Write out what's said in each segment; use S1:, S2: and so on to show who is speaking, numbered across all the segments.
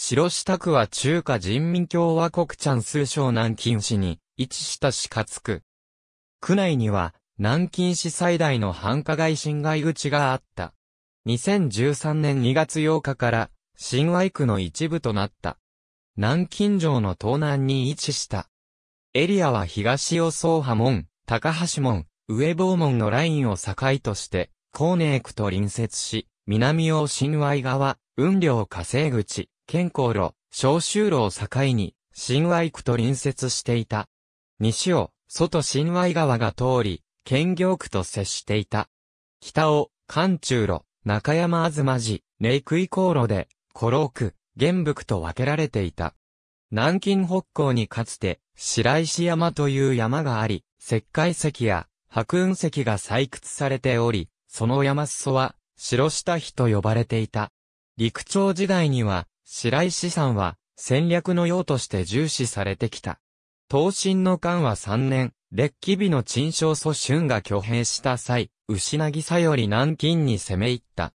S1: 白下区は中華人民共和国チャンス省南京市に位置した市地区。区内には南京市最大の繁華街新街口があった。2013年2月8日から新愛区の一部となった。南京城の東南に位置した。エリアは東予総波門、高橋門、上坊門のラインを境として、高寧区と隣接し、南を新愛川、雲領火星口、健康路、小州路を境に、新和区と隣接していた。西を、外新和川が通り、県業区と接していた。北を、関中路、中山あずま寺、霊杭航路で、古老区、玄武区と分けられていた。南京北港にかつて、白石山という山があり、石灰石や白雲石が採掘されており、その山裾は、白下碑と呼ばれていた。陸朝時代には、白石山は戦略の用として重視されてきた。東進の間は3年、列騎日の陳章祖春が挙兵した際、牛なぎさより南京に攻め入った。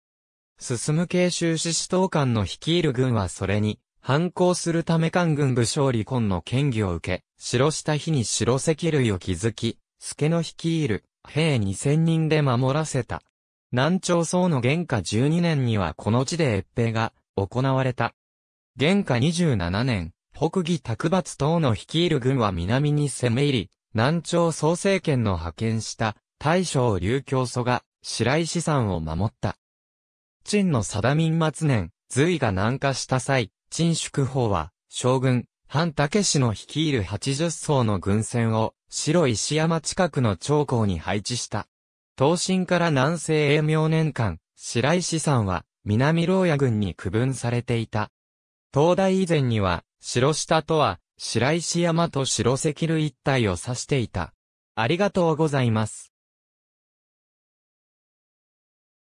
S1: 進む慶州志士党官の率いる軍はそれに、反抗するため官軍武将離婚の権議を受け、白下日に白石類を築き、助の率いる兵2000人で守らせた。南朝宋の元下12年にはこの地で越兵が行われた。元下27年、北義卓抜等の率いる軍は南に攻め入り、南朝総政権の派遣した大将劉教祖が白石山を守った。陳の定民末年、隋が南下した際、陳祝法は将軍、半武氏の率いる80層の軍船を白石山近くの長江に配置した。東進から南西へ明年間、白石山は南牢屋軍に区分されていた。東大以前には、白下とは、白石山と白石類一帯を指していた。ありがとうございます。